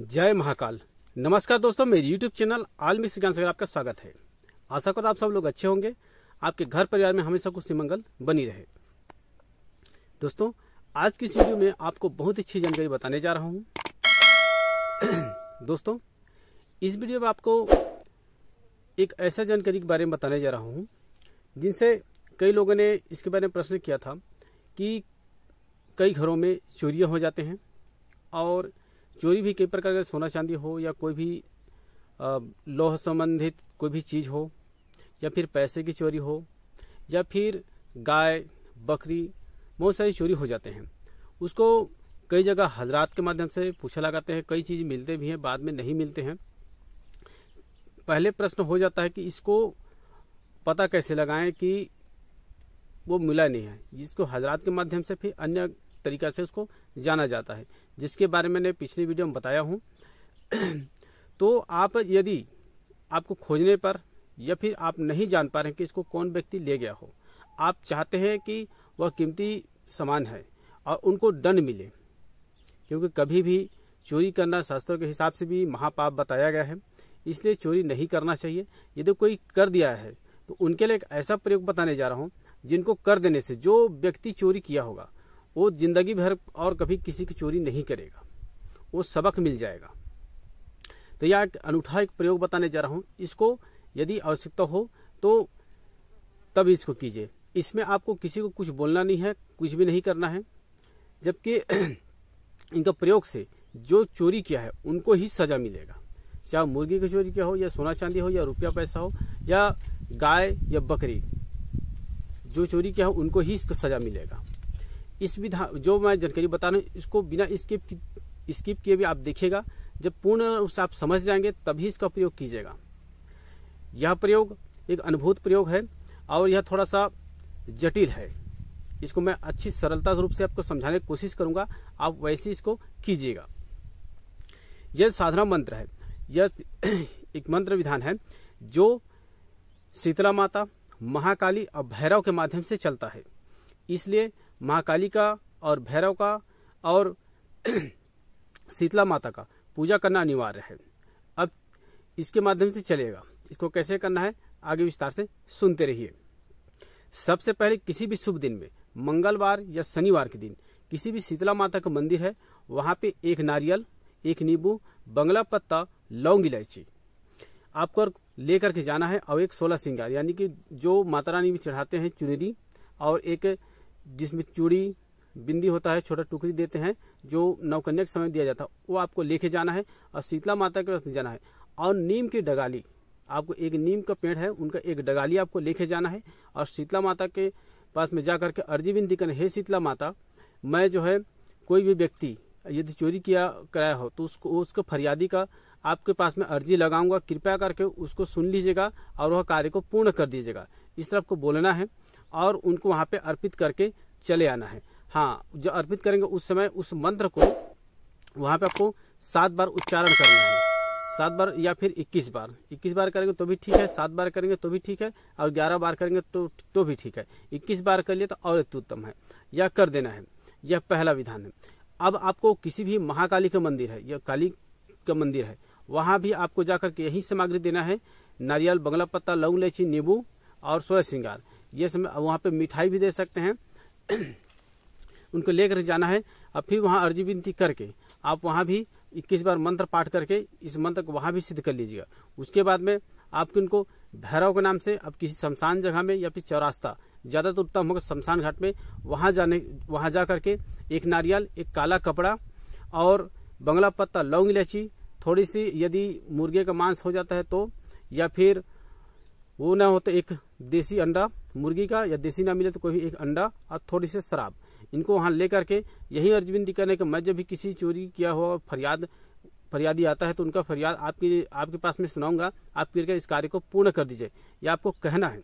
जय महाकाल नमस्कार दोस्तों मेरे यूट्यूब चैनल आलमी श्री सगर आपका स्वागत है आशा करता आप सब लोग अच्छे होंगे आपके घर परिवार में हमेशा कुछ मंगल बनी रहे दोस्तों आज की इस वीडियो में आपको बहुत ही अच्छी जानकारी बताने जा रहा हूँ दोस्तों इस वीडियो में आपको एक ऐसा जानकारी के बारे में बताने जा रहा हूँ जिनसे कई लोगों ने इसके बारे में प्रश्न किया था कि कई घरों में चोरियाँ हो जाते हैं और चोरी भी कई प्रकार का सोना चांदी हो या कोई भी लोह संबंधित कोई भी चीज़ हो या फिर पैसे की चोरी हो या फिर गाय बकरी बहुत सारी चोरी हो जाते हैं उसको कई जगह हजरात के माध्यम से पूछा लगाते हैं कई चीज़ मिलते भी हैं बाद में नहीं मिलते हैं पहले प्रश्न हो जाता है कि इसको पता कैसे लगाएं कि वो मिला नहीं है इसको हजरात के माध्यम से फिर अन्य तरीका से उसको जाना जाता है जिसके बारे में पिछली वीडियो में बताया हूँ तो आप यदि आपको खोजने पर या फिर आप नहीं जान पा रहे कि इसको कौन व्यक्ति ले गया हो आप चाहते हैं कि वह कीमती सामान है और उनको दंड मिले क्योंकि कभी भी चोरी करना शास्त्रों के हिसाब से भी महापाप बताया गया है इसलिए चोरी नहीं करना चाहिए यदि कोई कर दिया है तो उनके लिए एक ऐसा प्रयोग बताने जा रहा हूँ जिनको कर देने से जो व्यक्ति चोरी किया होगा वो जिंदगी भर और कभी किसी की चोरी नहीं करेगा वो सबक मिल जाएगा तो यह एक अनूठा एक प्रयोग बताने जा रहा हूं इसको यदि आवश्यकता हो तो तब इसको कीजिए इसमें आपको किसी को कुछ बोलना नहीं है कुछ भी नहीं करना है जबकि इनका प्रयोग से जो चोरी किया है उनको ही सजा मिलेगा चाहे मुर्गी की चोरी किया हो या सोना चांदी हो या रुपया पैसा हो या गाय या बकरी जो चोरी किया हो उनको ही इसको सजा मिलेगा इस विधान जो मैं जानकारी बता रहा हूँ इसको बिना स्किप स्किप किए भी आप देखिएगा जब पूर्ण रूप से आप समझ जाएंगे तभी इसका प्रयोग कीजिएगा यह प्रयोग एक अनुभूत प्रयोग है और यह थोड़ा सा जटिल है इसको मैं अच्छी सरलता रूप से आपको समझाने की कोशिश करूंगा आप वैसे इसको कीजिएगा यह साधना मंत्र है यह एक मंत्र विधान है जो शीतला माता महाकाली और भैरव के माध्यम से चलता है इसलिए माँ काली का और भैरव का और शीतला माता का पूजा करना अनिवार्य है अब इसके माध्यम से चलेगा इसको कैसे करना है आगे विस्तार से सुनते रहिए सबसे पहले किसी भी शुभ दिन में मंगलवार या शनिवार के दिन किसी भी शीतला माता का मंदिर है वहां पे एक नारियल एक नींबू बंगला पत्ता लौंग इलायची आपको लेकर के जाना है और एक सोलह सिंगार यानी कि जो माता रानी भी चढ़ाते हैं चुनरी और एक जिसमें चूड़ी बिंदी होता है छोटा टुकड़ी देते हैं जो नवकन्या के समय दिया जाता है वो आपको लेके जाना है और शीतला माता के रख जाना है और नीम की डगाली आपको एक नीम का पेड़ है उनका एक डगाली आपको लेके जाना है और शीतला माता के पास में जा करके अर्जी बिंदी करना है शीतला माता मैं जो है कोई भी व्यक्ति यदि चोरी किया कराया हो तो उसको उसको फरियादी का आपके पास में अर्जी लगाऊंगा कृपया करके उसको सुन लीजिएगा और वह कार्य को पूर्ण कर दीजिएगा इस तरह आपको बोलना है और उनको वहाँ पे अर्पित करके चले आना है हाँ जो अर्पित करेंगे उस समय उस मंत्र को वहाँ पे आपको सात बार उच्चारण करना है सात बार या फिर इक्कीस बार इक्कीस बार करेंगे तो भी ठीक है सात बार करेंगे तो भी ठीक है और ग्यारह बार करेंगे तो तो भी ठीक है इक्कीस बार कर लिए तो और उत्तम है यह कर देना है यह पहला विधान है अब आपको किसी भी महाकाली का मंदिर है या काली का मंदिर है वहाँ भी आपको जाकर के यही सामग्री देना है नारियल बंगला पत्ता लौंग इलायची नींबू और सोया श्रृंगार ये समय वहाँ पे मिठाई भी दे सकते हैं उनको लेकर जाना है और फिर वहाँ अर्जी विनती करके आप वहाँ भी इक्कीस बार मंत्र पाठ करके इस मंत्र को वहाँ भी सिद्ध कर लीजिएगा उसके बाद में आप उनको भैरव के नाम से अब किसी शमशान जगह में या फिर चौरास्ता ज़्यादा तो उत्तम होगा शमशान घाट में वहाँ जाने वहाँ जा करके एक नारियल एक काला कपड़ा और बंगला पत्ता लौंग इलायची थोड़ी सी यदि मुर्गे का मांस हो जाता है तो या फिर वो ना हो तो एक देसी अंडा मुर्गी का या देसी ना मिले तो कोई भी एक अंडा और थोड़ी सी शराब इनको वहाँ ले करके यही अर्जविंदी करने का मैं जब भी किसी चोरी किया हुआ फरियाद फरियादी आता है तो उनका फरियाद आपके आपके पास में सुनाऊंगा आप कृपया इस कार्य को पूर्ण कर दीजिए या आपको कहना है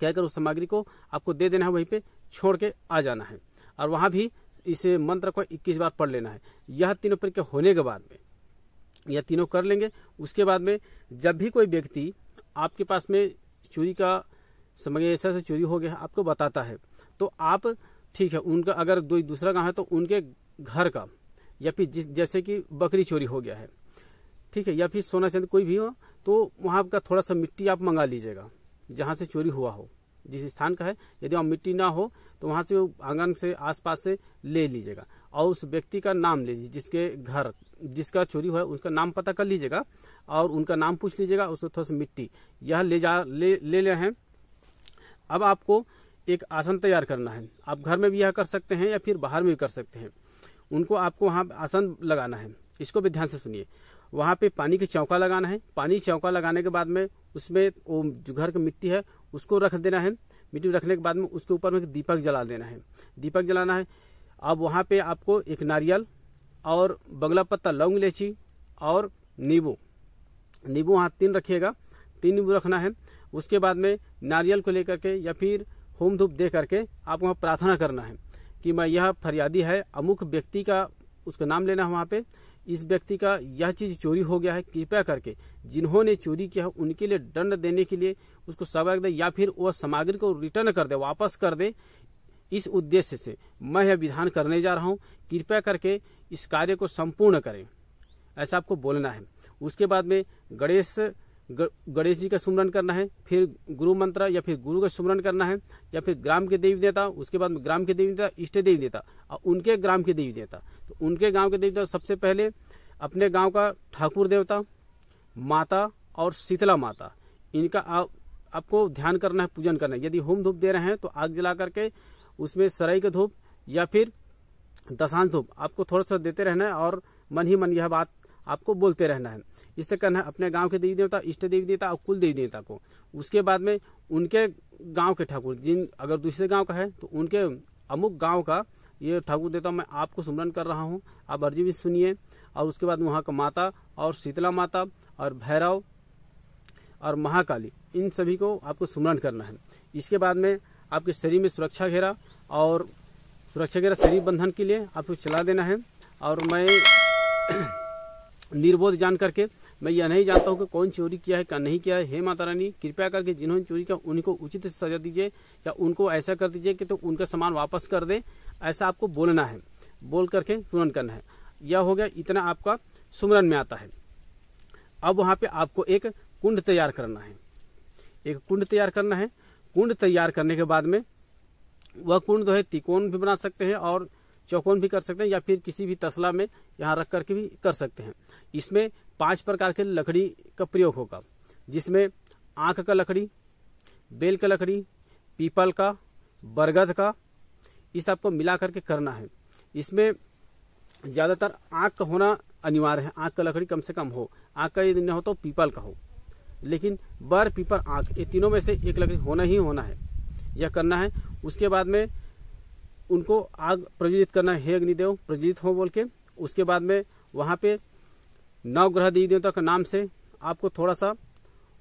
कहकर उस सामग्री को आपको दे देना है वहीं पे छोड़ के आ जाना है और वहाँ भी इस मंत्र को 21 बार पढ़ लेना है यह तीनों प्रक्रिया होने के बाद में यह तीनों कर लेंगे उसके बाद में जब भी कोई व्यक्ति आपके पास में चोरी का समय ऐसा से चोरी हो गया आपको बताता है तो आप ठीक है उनका अगर दो दूसरा कहा है तो उनके घर का या फिर जैसे कि बकरी चोरी हो गया है ठीक है या फिर सोना चंद कोई भी हो तो वहाँ का थोड़ा सा मिट्टी आप मंगा लीजिएगा जहाँ से चोरी हुआ हो जिस स्थान का है यदि वहाँ मिट्टी ना हो तो वहाँ से आंगन से आसपास से ले लीजिएगा और उस व्यक्ति का नाम ले लीजिए जिसके घर जिसका चोरी हुआ है उसका नाम पता कर लीजिएगा और उनका नाम पूछ लीजिएगा उसको थोड़ा सा मिट्टी यह ले जा ले ले लें हैं अब आपको एक आसन तैयार करना है आप घर में भी यह कर सकते हैं या फिर बाहर में भी कर सकते हैं उनको आपको वहाँ आसन लगाना है इसको भी ध्यान से सुनिए वहाँ पे पानी की चौका लगाना है पानी चौका लगाने के बाद में उसमें वो जो घर की मिट्टी है उसको रख देना है मिट्टी रखने के बाद में उसके ऊपर में दीपक जला देना है दीपक जलाना है अब वहाँ पे आपको एक नारियल और बगला पत्ता लौंग इलायची और नींबू नींबू वहाँ तीन रखिएगा तीन नींबू रखना है उसके बाद में नारियल को लेकर के या फिर होम धूप दे करके आप वहाँ प्रार्थना करना है कि मैं यह फरियादी है अमुख व्यक्ति का उसका नाम लेना है वहाँ पे इस व्यक्ति का यह चीज चोरी हो गया है कृपया करके जिन्होंने चोरी किया है उनके लिए दंड देने के लिए उसको सवाल दे या फिर वह सामग्री को रिटर्न कर दे वापस कर दे इस उद्देश्य से मैं यह विधान करने जा रहा हूँ कृपया करके इस कार्य को संपूर्ण करें ऐसा आपको बोलना है उसके बाद में गणेश गणेश जी का सुमरन करना है फिर गुरु मंत्र या फिर गुरु का सुमरन करना है या फिर ग्राम के देवी देवता उसके बाद ग्राम के देवी देवता इष्ट देवी देवता और उनके ग्राम के देवी देवता तो उनके गांव के देवी देवता सबसे पहले अपने गांव का ठाकुर देवता माता और शीतला माता इनका आ, आपको ध्यान करना है पूजन करना है यदि होम धूप दे रहे हैं तो आग जला करके उसमें सराई का धूप या फिर दशांश धूप आपको थोड़ा सा देते रहना है और मन ही मन यह बात आपको बोलते रहना है इससे करना है अपने गांव के देवी देवता इष्ट देवी देवता और कुल देवी देवता को उसके बाद में उनके गांव के ठाकुर जिन अगर दूसरे गांव का है तो उनके अमुक गांव का ये ठाकुर देवता मैं आपको सुमरन कर रहा हूँ आप अर्जी भी सुनिए और उसके बाद वहाँ का माता और शीतला माता और भैरव और महाकाली इन सभी को आपको सुमरन करना है इसके बाद में आपके शरीर में सुरक्षा घेरा और सुरक्षा घेरा शरीर बंधन के लिए आपको चला देना है और मैं निर्बोध जान करके मैं यह नहीं जानता हूँ कि कौन चोरी किया है क्या नहीं किया है हे माता रानी कृपया करके जिन्होंने चोरी किया उनको उचित सजा दीजिए या उनको ऐसा कर दीजिए कि तो उनका सामान वापस कर दे ऐसा आपको बोलना है बोल करके तुरंत करना है यह हो गया इतना आपका सुमरन में आता है अब वहाँ पे आपको एक कुंड तैयार करना है एक कुंड तैयार करना है कुंड तैयार करने के बाद में वह कुंड जो है तिकोन भी बना सकते हैं और चौकोन भी कर सकते हैं या फिर किसी भी तसला में यहाँ रख करके भी कर सकते हैं इसमें पांच प्रकार के लकड़ी का प्रयोग होगा जिसमें आंख का लकड़ी बेल का लकड़ी पीपल का बरगद का इस आपको मिला करके करना है इसमें ज़्यादातर आँख का होना अनिवार्य है आंख का लकड़ी कम से कम हो आँख का यदि न हो तो पीपल का हो लेकिन बर पीपर आंख ये तीनों में से एक लकड़ी होना ही होना है यह करना है उसके बाद में उनको आग प्रज्वलित करना है हे अग्निदेव प्रज्वलित हो बोल के उसके बाद में वहाँ पे नौ ग्रह देवी देवता के नाम से आपको थोड़ा सा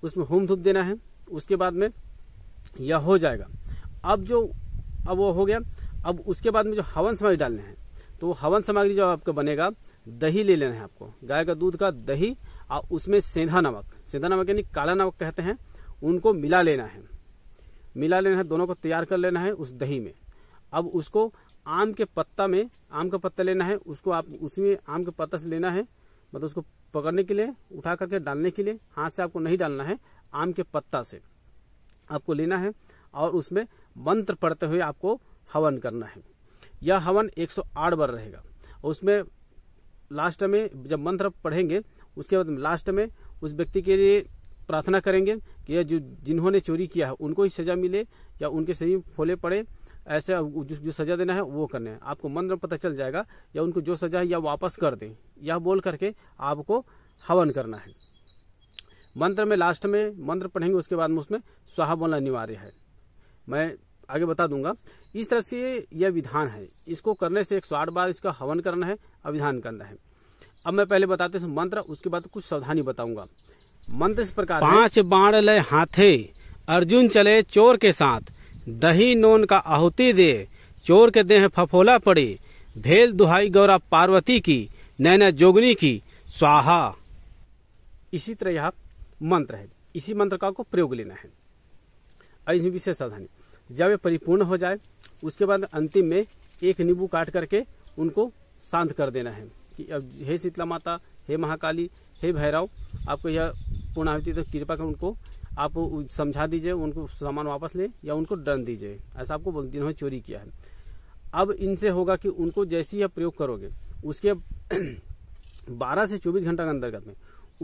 उसमें होम धूप देना है उसके बाद में यह हो जाएगा अब जो अब वो हो गया अब उसके बाद में जो हवन सामग्री डालने हैं तो हवन सामग्री जो आपका बनेगा दही ले लेना है आपको गाय का दूध का दही और उसमें सेंधा नमक सीधा नमक यानी काला नमक कहते हैं उनको मिला लेना है मिला लेना है दोनों को तैयार कर लेना है उस दही में अब उसको आम के पत्ता में आम का पत्ता लेना है उसको आप उसमें आम के पत्ता से लेना है मतलब उसको पकड़ने के लिए उठा करके डालने के लिए हाथ से आपको नहीं डालना है आम के पत्ता से आपको लेना है और उसमें मंत्र पढ़ते हुए आपको हवन करना है यह हवन 108 बार रहेगा उसमें लास्ट में जब मंत्र पढ़ेंगे उसके बाद लास्ट में उस व्यक्ति के लिए प्रार्थना करेंगे कि जो जिन्होंने चोरी किया है उनको ही सजा मिले या उनके शरीर फोले पड़े ऐसे जो, जो सजा देना है वो करना है आपको मंत्र पता चल जाएगा या उनको जो सजा है या वापस कर दें यह बोल करके आपको हवन करना है मंत्र में लास्ट में मंत्र पढ़ेंगे उसके बाद में उसमें स्वाहा बोलना अनिवार्य है मैं आगे बता दूंगा इस तरह से यह विधान है इसको करने से एक सौ आठ बार इसका हवन करना है अविधान करना है अब मैं पहले बताते हूँ मंत्र उसके बाद कुछ सावधानी बताऊंगा मंत्र इस प्रकार पांच बाण ले हाथे अर्जुन चले चोर के साथ दही नोन का आहुति दे चोर के देह फफोला पड़े भेल दुहाई गौरा पार्वती की नैना जोगनी की स्वाहा इसी तरह यह मंत्र है इसी मंत्र का को प्रयोग लेना है इसमें विशेष सावधानी जब ये परिपूर्ण हो जाए उसके बाद अंतिम में एक नींबू काट करके उनको शांत कर देना है कि हे शीतला माता हे महाकाली हे भैरव आपको यह पूर्णाहुति तो कृपा कर उनको आप समझा दीजिए उनको सामान वापस ले या उनको डन दीजिए ऐसा आपको जिन्होंने चोरी किया है अब इनसे होगा कि उनको जैसे ही प्रयोग करोगे उसके 12 से 24 घंटा के अंतर्गत में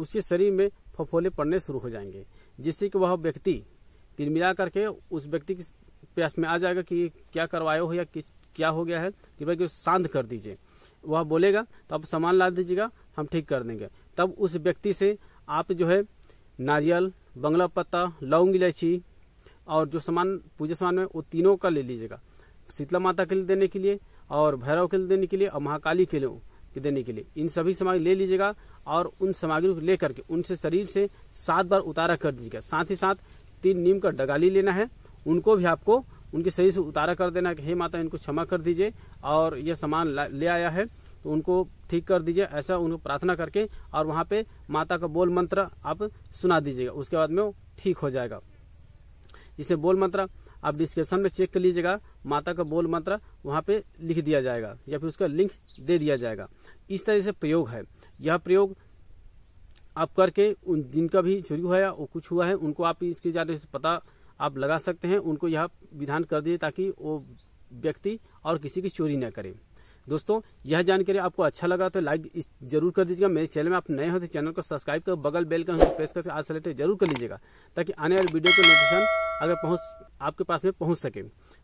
उसके शरीर में फफोले पड़ने शुरू हो जाएंगे जिससे कि वह व्यक्ति तिरमिला करके उस व्यक्ति की प्यास में आ जाएगा कि क्या करवाए हो या किस क्या हो गया है कृपया कि शांत कर दीजिए वह बोलेगा तो आप सामान ला दीजिएगा हम ठीक कर देंगे तब उस व्यक्ति से आप जो है नारियल बंगला पत्ता लौंग इलायची और जो सामान पूजा सामान में वो तीनों का ले लीजिएगा शीतला माता के लिए देने के लिए और भैरव के लिए देने के लिए और महाकाली के लिए के देने के लिए इन सभी सामग्री ले लीजिएगा और उन सामग्री को लेकर के उनसे शरीर से सात बार उतारा कर दीजिएगा साथ ही साथ तीन नीम का डगाली लेना है उनको भी आपको उनकी सही से उतारा कर देना कि हे माता इनको क्षमा कर दीजिए और यह सामान ले आया है तो उनको ठीक कर दीजिए ऐसा उनको प्रार्थना करके और वहाँ पे माता का बोल मंत्र आप सुना दीजिएगा उसके बाद में वो ठीक हो जाएगा इसे बोल मंत्र आप डिस्क्रिप्शन में चेक कर लीजिएगा माता का बोल मंत्र वहाँ पे लिख दिया जाएगा या फिर उसका लिंक दे दिया जाएगा इस तरह से प्रयोग है यह प्रयोग आप करके उन जिनका भी चोरी हुआ है और कुछ हुआ है उनको आप इसके जाने से पता आप लगा सकते हैं उनको यह विधान कर दिए ताकि वो व्यक्ति और किसी की चोरी न करें दोस्तों यह जानकारी आपको अच्छा लगा तो लाइक जरूर कर दीजिएगा मेरे चैनल में आप नए हो तो चैनल को सब्सक्राइब कर बगल बेल का प्रेस करके आज सेलेक्ट जरूर कर लीजिएगा ताकि आने वाले वीडियो के नोटिफिकेशन अगर पहुंच आपके पास में पहुंच सके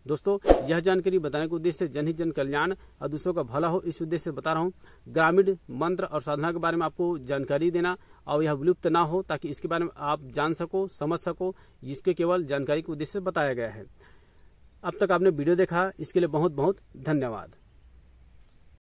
दोस्तों यह जानकारी बताने के उद्देश्य से जन ही जन कल्याण और दूसरों का भला हो इस उद्देश्य से बता रहा हूँ ग्रामीण मंत्र और साधना के बारे में आपको जानकारी देना और यह विलुप्त ना हो ताकि इसके बारे में आप जान सको समझ सको जिसके केवल जानकारी के उद्देश्य बताया गया है अब तक आपने वीडियो देखा इसके लिए बहुत बहुत धन्यवाद